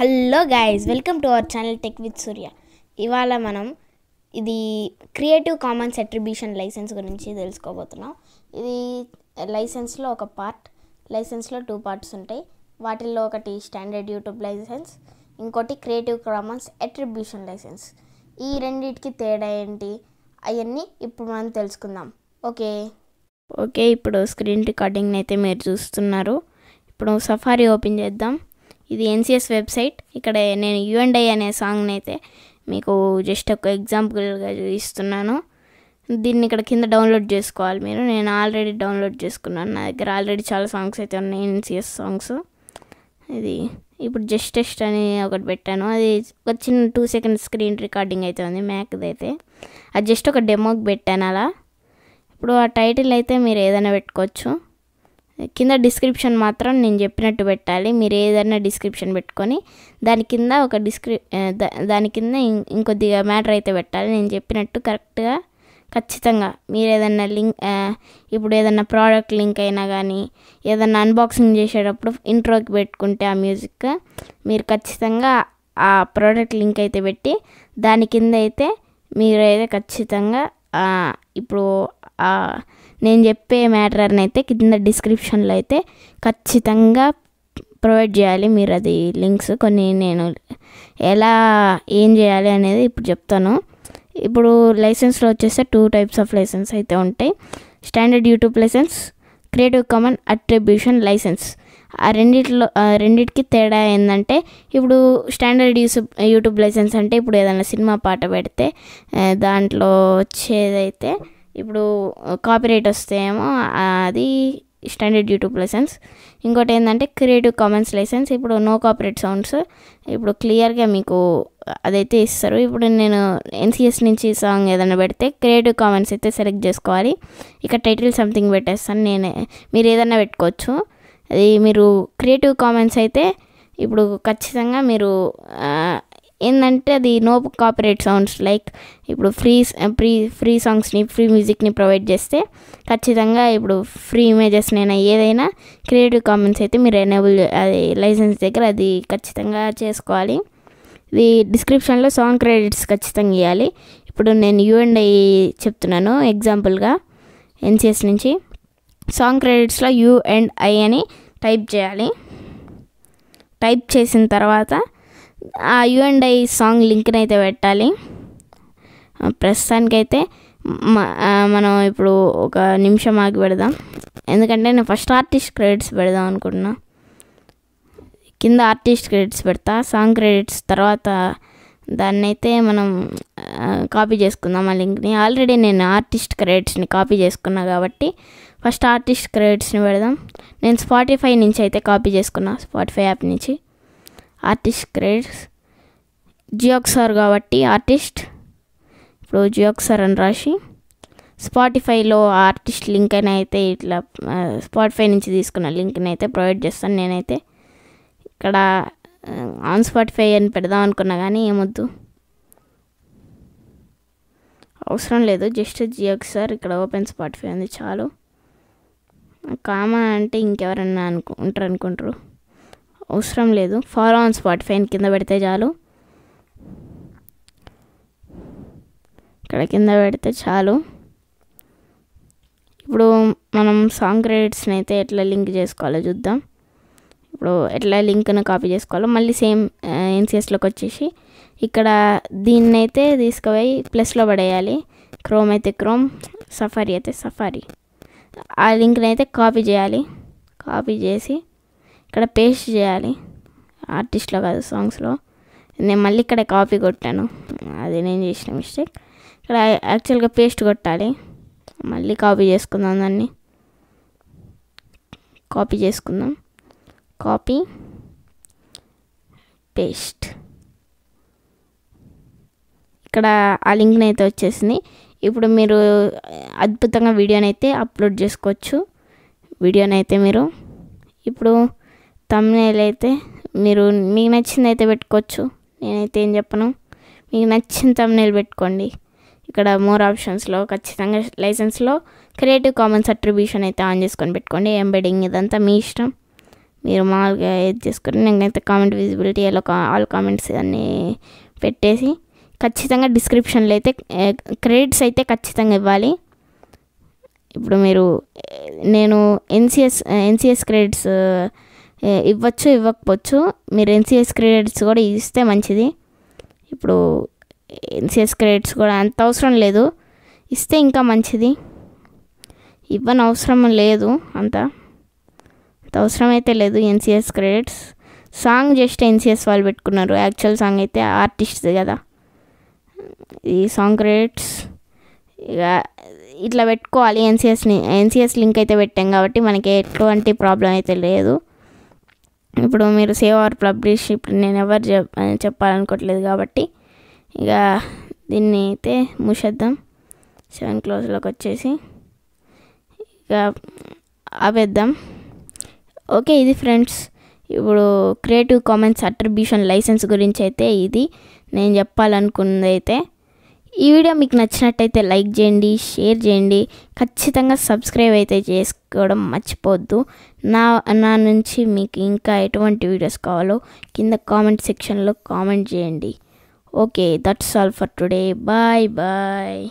hello guys welcome to our channel tech with Surya ఇవాళ మనం ఇది క్రియేటివ్ కామన్స్ అట్రిబ్యూషన్ లైసెన్స్ గురించి తెలుసుకోబోతున్నాం ఇది లైసెన్స్లో ఒక పార్ట్ లైసెన్స్లో టూ పార్ట్స్ ఉంటాయి వాటిల్లో ఒకటి స్టాండర్డ్ యూట్యూబ్ లైసెన్స్ ఇంకోటి క్రియేటివ్ కామన్స్ అట్రిబ్యూషన్ లైసెన్స్ ఈ రెండింటికి తేడా ఏంటి అవన్నీ ఇప్పుడు మనం తెలుసుకుందాం ఓకే ఓకే ఇప్పుడు స్క్రీన్ రికార్డింగ్ని అయితే మీరు చూస్తున్నారు ఇప్పుడు సఫారీ ఓపెన్ చేద్దాం ఇది ఎన్సిఎస్ వెబ్సైట్ ఇక్కడ నేను యు అండ్ ఐ అనే సాంగ్ని అయితే మీకు జస్ట్ ఒక ఎగ్జాంపుల్గా ఇస్తున్నాను దీన్ని ఇక్కడ కింద డౌన్లోడ్ చేసుకోవాలి మీరు నేను ఆల్రెడీ డౌన్లోడ్ చేసుకున్నాను నా దగ్గర ఆల్రెడీ చాలా సాంగ్స్ అయితే ఉన్నాయి ఎన్సిఎస్ సాంగ్స్ ఇది ఇప్పుడు జస్ట్ టెస్ట్ అని ఒకటి పెట్టాను అది ఒక చిన్న టూ సెకండ్ స్క్రీన్ రికార్డింగ్ అయితే ఉంది మ్యాక్ది అయితే అది జస్ట్ ఒక డెమోకి పెట్టాను అలా ఇప్పుడు ఆ టైటిల్ అయితే మీరు ఏదైనా పెట్టుకోవచ్చు కింద డిస్క్రిప్షన్ మాత్రం నేను చెప్పినట్టు పెట్టాలి మీరు ఏదైనా డిస్క్రిప్షన్ పెట్టుకొని దాని కింద ఒక డిస్క్రి దాని కింద ఇంకొద్దిగా మ్యాటర్ అయితే పెట్టాలి నేను చెప్పినట్టు కరెక్ట్గా ఖచ్చితంగా మీరు ఏదన్నా లింక్ ఇప్పుడు ఏదన్నా ప్రోడక్ట్ లింక్ అయినా కానీ ఏదన్నా అన్బాక్సింగ్ చేసేటప్పుడు ఇంట్రోకి పెట్టుకుంటే ఆ మ్యూజిక్ మీరు ఖచ్చితంగా ఆ ప్రోడక్ట్ లింక్ అయితే పెట్టి దాని కింద అయితే మీరు అయితే ఖచ్చితంగా ఇప్పుడు నేను చెప్పే మ్యాటర్ని అయితే కింద డిస్క్రిప్షన్లో అయితే ఖచ్చితంగా ప్రొవైడ్ చేయాలి మీరు అది లింక్స్ కొన్ని నేను ఎలా ఏం చేయాలి అనేది ఇప్పుడు చెప్తాను ఇప్పుడు లైసెన్స్లో వచ్చేస్తే టూ టైప్స్ ఆఫ్ లైసెన్స్ అయితే ఉంటాయి standard YouTube licence creative common attribution licence ఆ రెండిట్లో రెండిటికి తేడా ఏంటంటే ఇప్పుడు స్టాండర్డ్ యూస్ యూట్యూబ్ లైసెన్స్ అంటే ఇప్పుడు ఏదైనా సినిమా పాట పెడితే దాంట్లో వచ్చేదైతే ఇప్పుడు కాపీరైట్ వస్తేమో అది స్టాండర్డ్ యూట్యూబ్ లైసెన్స్ ఇంకోటి ఏంటంటే క్రియేటివ్ కామెంట్స్ లైసెన్స్ ఇప్పుడు నో కాపరేట్ సౌండ్స్ ఇప్పుడు క్లియర్గా మీకు అదైతే ఇస్తారు ఇప్పుడు నేను ఎన్సిఎస్ నుంచి సాంగ్ ఏదైనా పెడితే క్రియేటివ్ కామెంట్స్ అయితే సెలెక్ట్ చేసుకోవాలి ఇక టైటిల్ సంథింగ్ పెట్టేస్తాను నేనే మీరు ఏదైనా పెట్టుకోవచ్చు అది మీరు క్రియేటివ్ కామెంట్స్ అయితే ఇప్పుడు ఖచ్చితంగా మీరు ఏంటంటే అది నో కాపరేట్ సౌండ్స్ లైక్ ఇప్పుడు ఫ్రీ ఫ్రీ ఫ్రీ సాంగ్స్ని ఫ్రీ మ్యూజిక్ని ప్రొవైడ్ చేస్తే ఖచ్చితంగా ఇప్పుడు ఫ్రీ ఇమేజెస్నైనా ఏదైనా క్రియేటివ్ కామెంట్స్ అయితే మీరు ఎనేబుల్ అది లైసెన్స్ దగ్గర అది ఖచ్చితంగా చేసుకోవాలి ఇది డిస్క్రిప్షన్లో సాంగ్ క్రెడిట్స్ ఖచ్చితంగా ఇవ్వాలి ఇప్పుడు నేను యూఎండ్ఐ చెప్తున్నాను ఎగ్జాంపుల్గా ఎన్సిఎస్ నుంచి సాంగ్ క్రెడిట్స్లో యూ అండ్ ఐ అని టైప్ చేయాలి టైప్ చేసిన తర్వాత ఆ యూ అండ్ ఐ సాంగ్ లింక్ని అయితే పెట్టాలి ప్రస్తుతానికైతే మనం ఇప్పుడు ఒక నిమిషం ఆగి పెడదాం ఎందుకంటే నేను ఫస్ట్ ఆర్టిస్ట్ క్రెడిట్స్ పెడదాం అనుకుంటున్నా కింద ఆర్టిస్ట్ క్రెడిట్స్ పెడతా సాంగ్ క్రెడిట్స్ తర్వాత దాన్ని అయితే మనం కాపీ చేసుకుందాం ఆ లింక్ని ఆల్రెడీ నేను ఆర్టిస్ట్ క్రెడిట్స్ని కాపీ చేసుకున్నా కాబట్టి ఫస్ట్ ఆర్టిస్ట్ క్రెడిట్స్ని పెడదాం నేను స్పాటిఫై నుంచి అయితే కాపీ చేసుకున్నా స్పాటిఫై యాప్ నుంచి ఆర్టిస్ట్ క్రెడిట్స్ జియోక్సార్ సార్ కాబట్టి ఆర్టిస్ట్ ఇప్పుడు జియోక్సార్ సార్ అని రాసి స్పాటిఫైలో ఆర్టిస్ట్ లింక్ అయినా అయితే ఇట్లా స్పాటిఫై నుంచి తీసుకున్న లింక్ని అయితే ప్రొవైడ్ చేస్తాను నేనైతే ఇక్కడ ఆన్ స్పాటిఫై అని పెడదాం అనుకున్నా కానీ ఏమొద్దు అవసరం లేదు జస్ట్ జియోక్ సార్ ఇక్కడ ఓపెన్ స్పాటిఫై ఉంది చాలు కామా అంటే ఇంకెవరన్నా అనుకు ఉంటారు అనుకుంటారు అవసరం లేదు ఫాలో ఆన్ ఫైన్ కింద పెడితే చాలు ఇక్కడ కింద పెడితే చాలు ఇప్పుడు మనం సాంగ్ క్రెడిట్స్ని అయితే ఎట్లా లింక్ చేసుకోవాలో చూద్దాం ఇప్పుడు ఎట్లా లింక్ను కాపీ చేసుకోవాలో మళ్ళీ సేమ్ ఎన్సిఎస్లోకి వచ్చేసి ఇక్కడ దీన్నైతే తీసుకుపోయి ప్లస్లో పడేయాలి క్రోమ్ అయితే క్రోమ్ సఫారీ అయితే సఫారీ ఆ లింక్ని అయితే కాపీ చేయాలి కాపీ చేసి ఇక్కడ పేస్ట్ చేయాలి ఆర్టిస్ట్లో కాదు సాంగ్స్లో నేను మళ్ళీ ఇక్కడ కాపీ కొట్టాను అది నేను చేసిన మిస్టేక్ ఇక్కడ యాక్చువల్గా పేస్ట్ కొట్టాలి మళ్ళీ కాపీ చేసుకుందాం దాన్ని కాపీ చేసుకుందాం కాపీ పేస్ట్ ఇక్కడ ఆ లింక్ని అయితే వచ్చేసింది ఇప్పుడు మీరు అద్భుతంగా వీడియోని అయితే అప్లోడ్ చేసుకోవచ్చు వీడియోని అయితే మీరు ఇప్పుడు తమ్నేల్ అయితే మీరు మీకు నచ్చింది అయితే పెట్టుకోవచ్చు నేనైతే ఏం చెప్పను మీకు నచ్చిన తమ్నేల్ పెట్టుకోండి ఇక్కడ మోర్ ఆప్షన్స్లో ఖచ్చితంగా లైసెన్స్లో క్రియేటివ్ కామన్స్ అట్రిబ్యూషన్ అయితే ఆన్ చేసుకొని పెట్టుకోండి ఎంబెడింగ్ ఇదంతా మీ ఇష్టం మీరు మామూలుగా ఏది చేసుకుని నేనైతే కామెంట్ విజిబిలిటీ ఎలా ఆల్ కామెంట్స్ అన్నీ పెట్టేసి ఖచ్చితంగా డిస్క్రిప్షన్లో అయితే క్రెడిట్స్ అయితే ఖచ్చితంగా ఇవ్వాలి ఇప్పుడు మీరు నేను ఎన్సిఎస్ ఎన్సిఎస్ క్రెడిట్స్ ఇవ్వచ్చు ఇవ్వకపోవచ్చు మీరు ఎన్సీఎస్ క్రెడిట్స్ కూడా ఇస్తే మంచిది ఇప్పుడు ఎన్సీఎస్ క్రెడిట్స్ కూడా అంత అవసరం లేదు ఇస్తే ఇంకా మంచిది ఇవ్వని అవసరం లేదు అంత అంత అవసరం అయితే లేదు NCS credits song just NCS వాళ్ళు పెట్టుకున్నారు యాక్చువల్ సాంగ్ అయితే ఆర్టిస్ట్ కదా ఈ సాంగ్ క్రెడిట్స్ ఇక ఇట్లా పెట్టుకోవాలి ఎన్సీఎస్ని ఎన్సీఎస్ లింక్ అయితే పెట్టాం కాబట్టి మనకి ఎటువంటి ప్రాబ్లం అయితే లేదు ఇప్పుడు మీరు సేవ్ ఆర్ పబ్లిష్ ఇప్పుడు నేను ఎవరు చెప్పాలనుకోవట్లేదు కాబట్టి ఇక దీన్ని అయితే మూసేద్దాం సెవెన్ క్లోజ్లోకి వచ్చేసి ఇక ఆపేద్దాం ఓకే ఇది ఫ్రెండ్స్ ఇప్పుడు క్రియేటివ్ కామెంట్స్ అట్రిబ్యూషన్ లైసెన్స్ గురించి అయితే ఇది నేను చెప్పాలనుకున్నది అయితే ఈ వీడియో మీకు నచ్చినట్టయితే లైక్ చేయండి షేర్ చేయండి ఖచ్చితంగా సబ్స్క్రైబ్ అయితే చేసుకోవడం మర్చిపోవద్దు నా నా నుంచి మీకు ఇంకా ఎటువంటి వీడియోస్ కావాలో కింద కామెంట్ సెక్షన్లో కామెంట్ చేయండి okay that's all for today bye bye